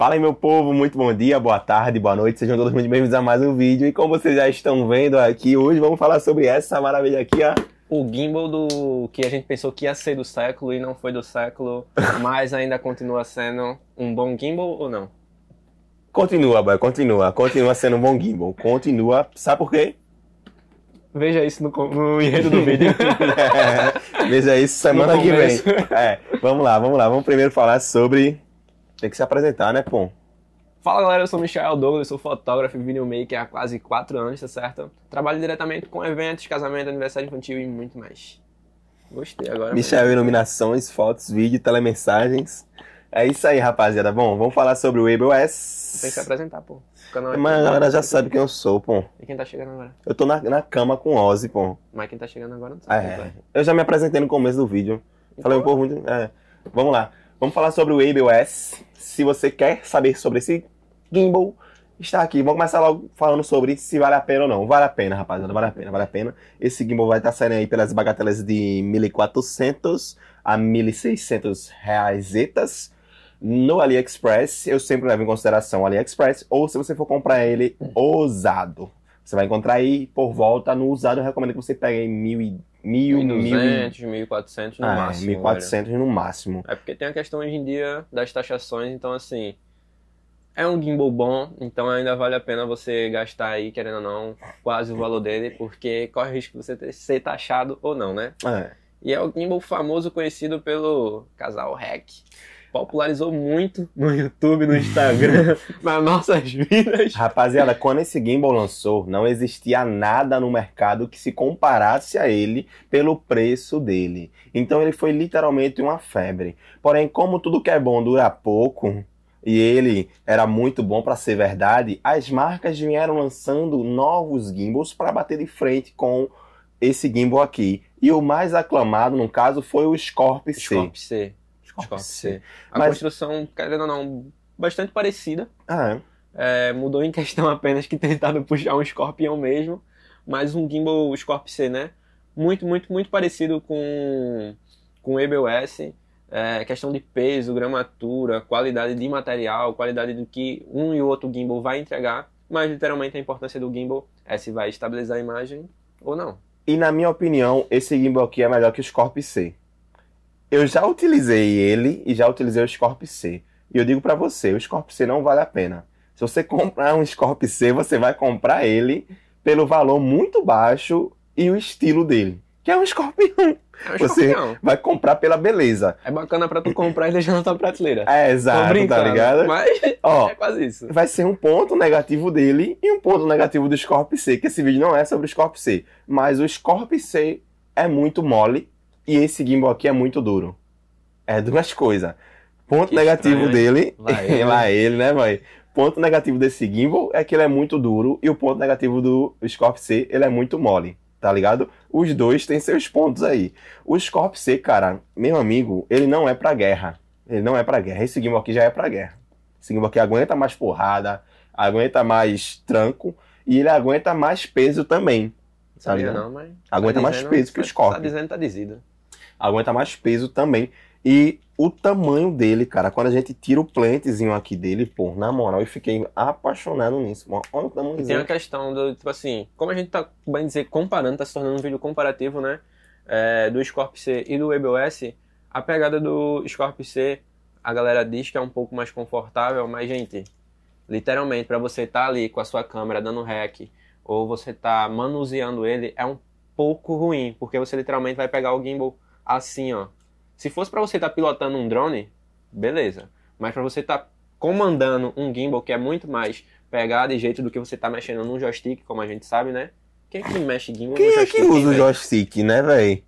Fala aí, meu povo, muito bom dia, boa tarde, boa noite, sejam todos muito bem-vindos a mais um vídeo. E como vocês já estão vendo aqui, hoje vamos falar sobre essa maravilha aqui, ó. O gimbal do que a gente pensou que ia ser do século e não foi do século, mas ainda continua sendo um bom gimbal ou não? Continua, boy, continua, continua sendo um bom gimbal, continua, sabe por quê? Veja isso no, no enredo do vídeo. é, veja isso semana que vem. É, vamos lá, vamos lá, vamos primeiro falar sobre tem que se apresentar, né, Pô? Fala galera, eu sou Michael Douglas, sou fotógrafo e videomaker há quase 4 anos, tá certo? Trabalho diretamente com eventos, casamento, aniversário infantil e muito mais. Gostei agora. Michael, iluminações, fotos, vídeo, telemensagens. É isso aí, rapaziada. Bom, vamos falar sobre o ABOS. Tem que se apresentar, pô. É Mas a galera já sabe quem eu sou, pô. E quem tá chegando agora? Eu tô na, na cama com o Ozzy, pô. Mas quem tá chegando agora não sabe. É. é. Eu já me apresentei no começo do vídeo. Então, Falei um pouco muito. É. Vamos lá. Vamos falar sobre o ABOS. Se você quer saber sobre esse gimbal, está aqui. Vamos começar logo falando sobre se vale a pena ou não. Vale a pena, rapaziada, vale a pena, vale a pena. Esse gimbal vai estar saindo aí pelas bagatelas de 1.400 a 1.600 reais no AliExpress. Eu sempre levo em consideração o AliExpress, ou se você for comprar ele usado. Você vai encontrar aí por volta no usado, eu recomendo que você pegue aí 1.000 Mil, 1.200, mil... 1.400 no ah, é, máximo. 1.400 velho. no máximo. É porque tem a questão hoje em dia das taxações, então assim. É um gimbal bom, então ainda vale a pena você gastar aí, querendo ou não, quase o valor dele, porque corre o risco de você ter, ser taxado ou não, né? É. E é o gimbal famoso conhecido pelo casal Hack popularizou muito no YouTube, no Instagram, nas nossas vidas. Rapaziada, quando esse gimbal lançou, não existia nada no mercado que se comparasse a ele pelo preço dele. Então ele foi literalmente uma febre. Porém, como tudo que é bom dura pouco, e ele era muito bom para ser verdade, as marcas vieram lançando novos gimbals para bater de frente com esse gimbal aqui. E o mais aclamado, no caso, foi o Scorp C. Scorp C. Corp C. A Mas... construção, querendo ou não, bastante parecida. Ah, é. É, mudou em questão apenas que tentaram puxar um escorpião mesmo, mas um gimbal Scorpion C, né? Muito, muito, muito parecido com com o EBS. É, questão de peso, gramatura, qualidade de material, qualidade do que um e o outro gimbal vai entregar, mas literalmente a importância do gimbal é se vai estabilizar a imagem ou não. E na minha opinião, esse gimbal aqui é melhor que o Scorpion C eu já utilizei ele e já utilizei o Scorp C. E eu digo para você, o Scorp C não vale a pena. Se você comprar um Scorp C, você vai comprar ele pelo valor muito baixo e o estilo dele. Que é um escorpião. É um você vai comprar pela beleza. É bacana para tu comprar e deixar na tua prateleira. É, exato, tá ligado? Mas Ó, é quase isso. Vai ser um ponto negativo dele e um ponto negativo do Scorp C, que esse vídeo não é sobre o Scorp C. Mas o Scorp C é muito mole e esse gimbal aqui é muito duro. É duas coisas. Ponto que negativo estranho, dele. Lá ele. lá ele, né, vai? Ponto negativo desse gimbal é que ele é muito duro. E o ponto negativo do Scorp C, ele é muito mole. Tá ligado? Os dois têm seus pontos aí. O Scorp C, cara, meu amigo, ele não é pra guerra. Ele não é pra guerra. Esse gimbal aqui já é pra guerra. Esse gimbal aqui aguenta mais porrada, aguenta mais tranco. E ele aguenta mais peso também. Tá não, mas... Aguenta tá mais peso que o tá Scorp. Tá dizendo, tá dizendo aguenta mais peso também. E o tamanho dele, cara, quando a gente tira o plantezinho aqui dele, pô, na moral, eu fiquei apaixonado nisso, mano. Olha o tamanho Tem a questão do, tipo assim, como a gente tá, bem dizer, comparando, tá se tornando um vídeo comparativo, né? É, do Scorpio C e do EBOS, a pegada do Scorpio C, a galera diz que é um pouco mais confortável, mas, gente, literalmente, para você estar tá ali com a sua câmera dando hack ou você tá manuseando ele, é um pouco ruim, porque você literalmente vai pegar o gimbal assim, ó. Se fosse para você estar tá pilotando um drone, beleza. Mas para você estar tá comandando um gimbal, que é muito mais pegada e jeito do que você tá mexendo num joystick, como a gente sabe, né? Quem é que mexe gimbal Quem no joystick? Quem é que usa o joystick, né, velho?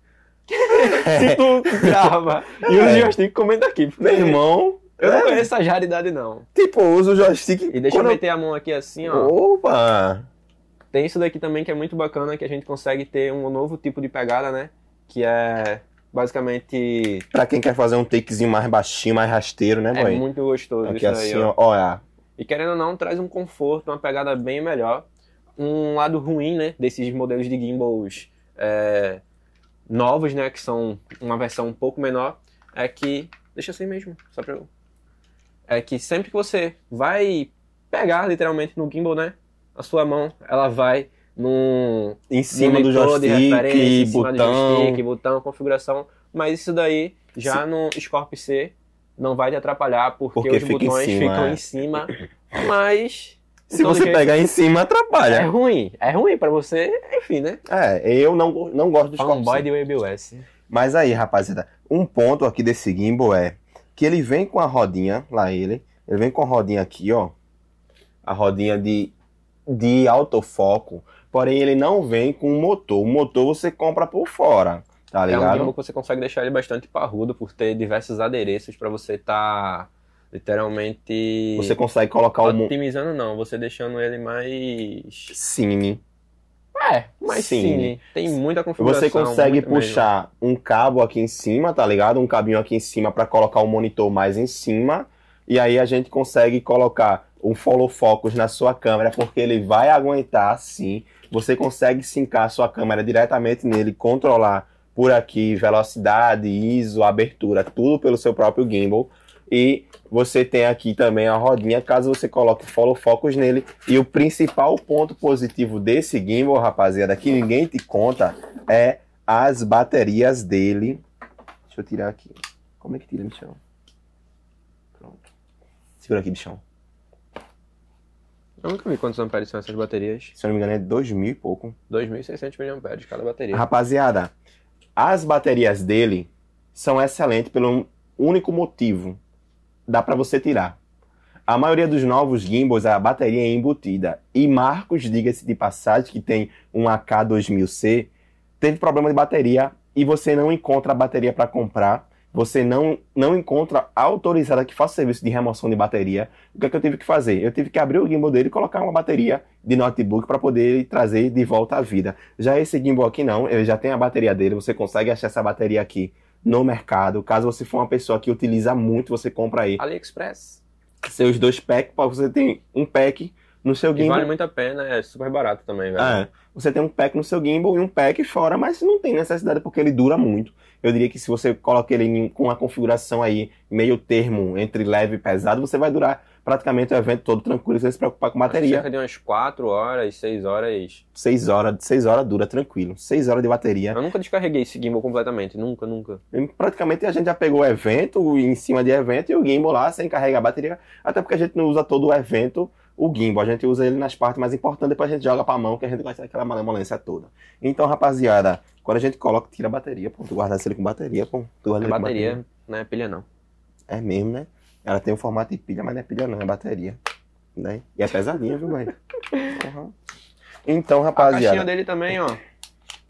Se tu grava e o é. joystick, comenta aqui. Meu irmão... Eu é. não conheço essa raridade, não. Tipo, eu uso o joystick... E deixa eu meter a mão aqui assim, ó. Opa! Tem isso daqui também que é muito bacana, que a gente consegue ter um novo tipo de pegada, né? Que é basicamente. Pra quem quer fazer um takezinho mais baixinho, mais rasteiro, né, é boy? É muito gostoso Aqui, isso assim, aí, ó. Olha. E querendo ou não, traz um conforto, uma pegada bem melhor. Um lado ruim, né, desses modelos de gimbals é, novos, né, que são uma versão um pouco menor, é que. Deixa assim mesmo, só pra eu. É que sempre que você vai pegar literalmente no gimbal, né, a sua mão, ela vai num em cima num do joystick, botão, joystick, botão, configuração, mas isso daí já no Scorpio C não vai te atrapalhar porque, porque os botões em ficam é. em cima, mas se então, você jeito, pegar em cima atrapalha. É ruim, é ruim para você, enfim, né? É, eu não, não gosto do Scorpio. Fanboy de WebOS. Mas aí, rapaziada, um ponto aqui desse gimbal é que ele vem com a rodinha, lá ele, ele vem com a rodinha aqui, ó, a rodinha de de autofoco porém ele não vem com um motor. O motor você compra por fora, tá ligado? É um que você consegue deixar ele bastante parrudo por ter diversos adereços para você estar tá, literalmente Você consegue colocar o otimizando não, você deixando ele mais cine. É, mais sim. sim. Tem muita configuração. Você consegue puxar mesmo. um cabo aqui em cima, tá ligado? Um cabinho aqui em cima para colocar o monitor mais em cima. E aí a gente consegue colocar um follow focus na sua câmera, porque ele vai aguentar sim você consegue sincar sua câmera diretamente nele, controlar por aqui velocidade, ISO, abertura, tudo pelo seu próprio gimbal. E você tem aqui também a rodinha, caso você coloque follow focus nele. E o principal ponto positivo desse gimbal, rapaziada, que ninguém te conta, é as baterias dele. Deixa eu tirar aqui. Como é que tira, bichão? Pronto. Segura aqui, bichão. Eu nunca vi quantos amperes são essas baterias. Se eu não me engano, é 2.000 e pouco. 2.600 mAh cada bateria. Rapaziada, as baterias dele são excelentes pelo único motivo. Dá para você tirar. A maioria dos novos gimbals, a bateria é embutida. E Marcos, diga-se de passagem, que tem um AK2000C, teve problema de bateria e você não encontra a bateria para comprar você não, não encontra autorizada que faça serviço de remoção de bateria. O que, é que eu tive que fazer? Eu tive que abrir o gimbal dele e colocar uma bateria de notebook para poder trazer de volta à vida. Já esse gimbal aqui não, ele já tem a bateria dele, você consegue achar essa bateria aqui no mercado. Caso você for uma pessoa que utiliza muito, você compra aí. AliExpress. Seus dois packs, você tem um pack no seu gimbal. E vale muito a pena, é super barato também, velho. É. Você tem um pack no seu gimbal e um pack fora, mas não tem necessidade porque ele dura muito. Eu diria que se você coloca ele em, com uma configuração aí meio termo entre leve e pesado, você vai durar praticamente o evento todo tranquilo, sem se preocupar com bateria. Cerca de umas 4 horas, 6 horas. 6 horas, 6 horas dura tranquilo. 6 horas de bateria. Eu nunca descarreguei esse gimbal completamente, nunca, nunca. E praticamente a gente já pegou o evento em cima de evento e o gimbal lá sem carregar a bateria, até porque a gente não usa todo o evento o gimbal, a gente usa ele nas partes mais importantes, depois a gente joga para a mão, que a gente gosta daquela malemolência toda. Então, rapaziada, quando a gente coloca, tira a bateria, pô, tu guardas ele com bateria, pô. Tu guarda bateria, bateria, não é pilha não. É mesmo, né? Ela tem o um formato de pilha, mas não é pilha não, é bateria. Né? E é pesadinha, viu, velho? Uhum. Então, rapaziada... A caixinha dele também, ó.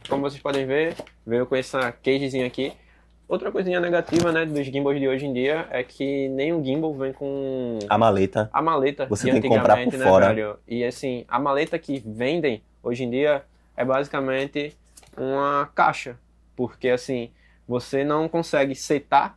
Como vocês podem ver, veio com essa cagezinha aqui. Outra coisinha negativa, né, dos gimbals de hoje em dia é que nem o gimbal vem com a maleta. A maleta você tem que comprar por né, fora. Velho? E assim, a maleta que vendem hoje em dia é basicamente uma caixa, porque assim, você não consegue setar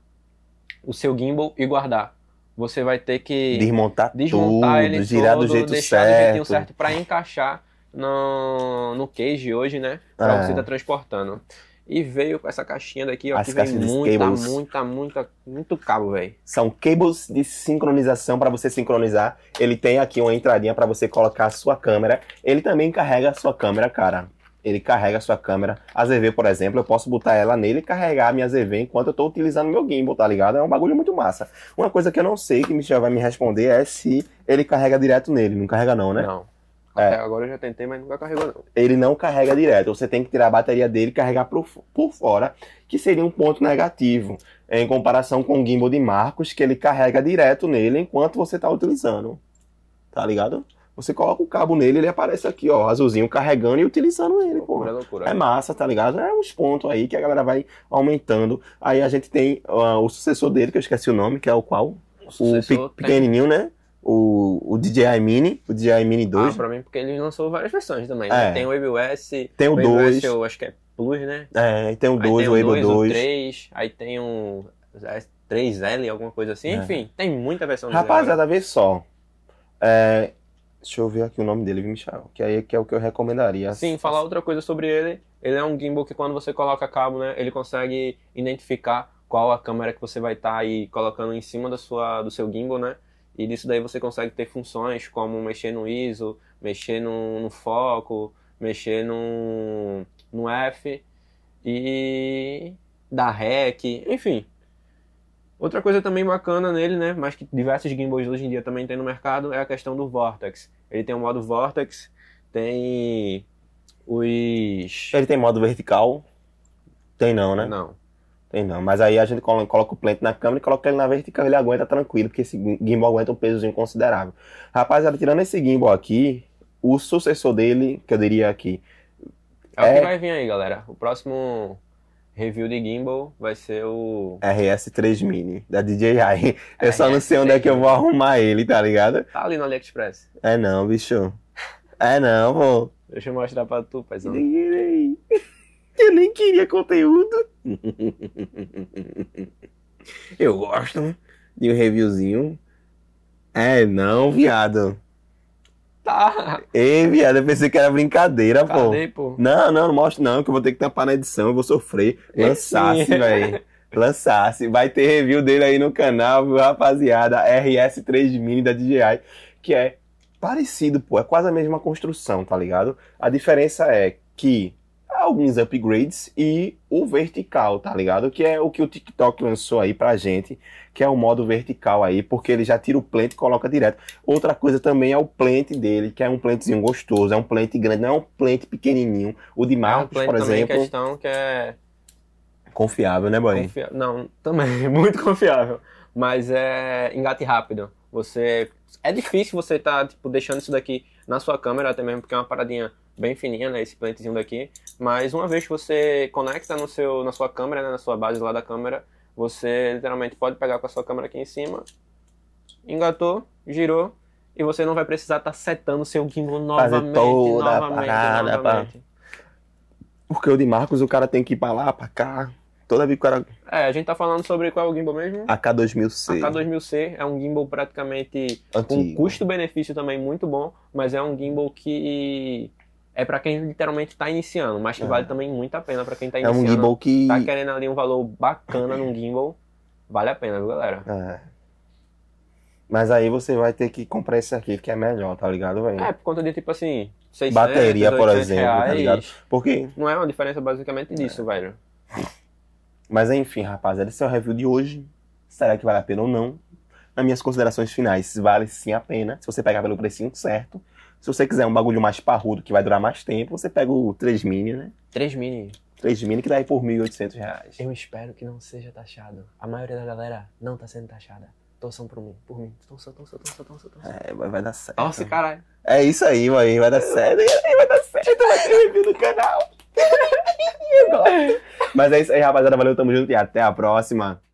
o seu gimbal e guardar. Você vai ter que desmontar, desmontar tudo, ele girar todo, do jeito deixar certo, certo para encaixar no, no cage hoje, né? Para é. você estar tá transportando. E veio com essa caixinha daqui, ó, As que vem muita, muita, muita, muita, muito cabo, velho. São cables de sincronização para você sincronizar. Ele tem aqui uma entradinha para você colocar a sua câmera. Ele também carrega a sua câmera, cara. Ele carrega a sua câmera. A ZV, por exemplo, eu posso botar ela nele e carregar a minha ZV enquanto eu estou utilizando meu gimbal, tá ligado? É um bagulho muito massa. Uma coisa que eu não sei, que Michel vai me responder, é se ele carrega direto nele. Não carrega não, né? Não. É. Até é. agora eu já tentei, mas nunca carregou não. Ele não carrega direto. Você tem que tirar a bateria dele e carregar por, por fora, que seria um ponto negativo em comparação com o gimbal de Marcos, que ele carrega direto nele enquanto você está utilizando. Tá ligado? Você coloca o cabo nele, ele aparece aqui, ó, azulzinho, carregando e utilizando ele, loucura, loucura, é massa, tá ligado? É uns pontos aí que a galera vai aumentando. Aí a gente tem uh, o sucessor dele, que eu esqueci o nome, que é o qual? O, o pe pequenininho, né? o, o DJI Mini, o DJI Mini 2. Ah, pra mim, porque ele lançou várias versões também. Né? É. Tem o AWS, tem o, o 2. eu acho que é Plus, né? É, tem o 2, o Able 2. O 3, aí tem um 3L, alguma coisa assim. É. Enfim, tem muita versão Rapaziada, vê só. É, deixa eu ver aqui o nome dele, Michel, que aí é que é o que eu recomendaria. Sim, falar outra coisa sobre ele. Ele é um gimbal que quando você coloca cabo, né, ele consegue identificar qual a câmera que você vai estar tá aí colocando em cima da sua, do seu gimbal, né? E disso daí você consegue ter funções como mexer no ISO, mexer no, no foco, mexer no, no F e dar REC, enfim. Outra coisa também bacana nele, né, mas que diversos gimbals hoje em dia também tem no mercado, é a questão do Vortex. Ele tem o modo Vortex, tem os... Ele tem modo vertical? Tem não, né? Não. Tem não, mas aí a gente coloca o plant na câmera e coloca ele na vertical, ele aguenta tranquilo, porque esse gimbal aguenta um pesozinho considerável. Rapaziada, tirando esse gimbal aqui, o sucessor dele, que eu diria aqui. É, é o que é vai vir aí, galera. O próximo review de gimbal vai ser o RS3 Mini da DJI. Eu só não sei onde é que eu vou arrumar ele, tá ligado? Tá ali no AliExpress. É não, bicho. É não, pô. Deixa eu mostrar pra tu, paizão. Eu nem queria conteúdo. Eu gosto né, de um reviewzinho. É, não, viado. Tá. Ei, viado, eu pensei que era brincadeira, pô. Cadê, pô. Não, não, não mostro não, que eu vou ter que tampar na edição, eu vou sofrer. Lançasse, velho. Lançasse. Vai ter review dele aí no canal, viu, rapaziada? RS3 Mini da DJI, que é parecido, pô. É quase a mesma construção, tá ligado? A diferença é que alguns upgrades e o vertical, tá ligado? Que é o que o TikTok lançou aí pra gente, que é o modo vertical aí, porque ele já tira o plant e coloca direto. Outra coisa também é o plant dele, que é um plantzinho gostoso, é um plant grande, não é um plant pequenininho. O de Marcos, é um por exemplo... questão que é... Confiável, né, boy Confia... Não, também, muito confiável. Mas é engate rápido. Você... É difícil você tá, tipo, deixando isso daqui na sua câmera, até mesmo porque é uma paradinha bem fininha, né, esse plantezinho daqui, mas uma vez que você conecta no seu, na sua câmera, né, na sua base lá da câmera, você literalmente pode pegar com a sua câmera aqui em cima, engatou, girou, e você não vai precisar estar tá setando seu gimbal novamente, novamente, parada, novamente. Pra... Porque o de Marcos, o cara tem que ir pra lá, pra cá, toda vez que o cara... É, a gente tá falando sobre qual é o gimbal mesmo? AK2000C. AK2000C é um gimbal praticamente Antigo. com custo-benefício também muito bom, mas é um gimbal que é para quem literalmente está iniciando, mas que é. vale também muito a pena para quem está iniciando. É um gimbal que tá querendo ali um valor bacana num gimbal, vale a pena, viu, galera? É. Mas aí você vai ter que comprar esse arquivo que é melhor, tá ligado, velho? É, por conta de tipo assim, 600, bateria, por exemplo, tá reais, tá ligado? Porque não é uma diferença basicamente disso, é. velho. Mas enfim, rapaz, esse é o review de hoje. Será que vale a pena ou não? Nas minhas considerações finais, vale sim a pena, se você pegar pelo precinho certo. Se você quiser um bagulho mais parrudo, que vai durar mais tempo, você pega o 3 mini, né? 3 mini. 3 mini que dá aí por 1.800 reais. Eu espero que não seja taxado. A maioria da galera não tá sendo taxada. Torçam por mim, por mim. Torçam, torçam, torçam, torçam, torçam. É, vai dar certo. Nossa, caralho. É isso aí, mãe. Vai dar certo. Vai dar certo. Então, vai ter review do canal. Mas é isso aí, rapaziada. Valeu, tamo junto e até a próxima.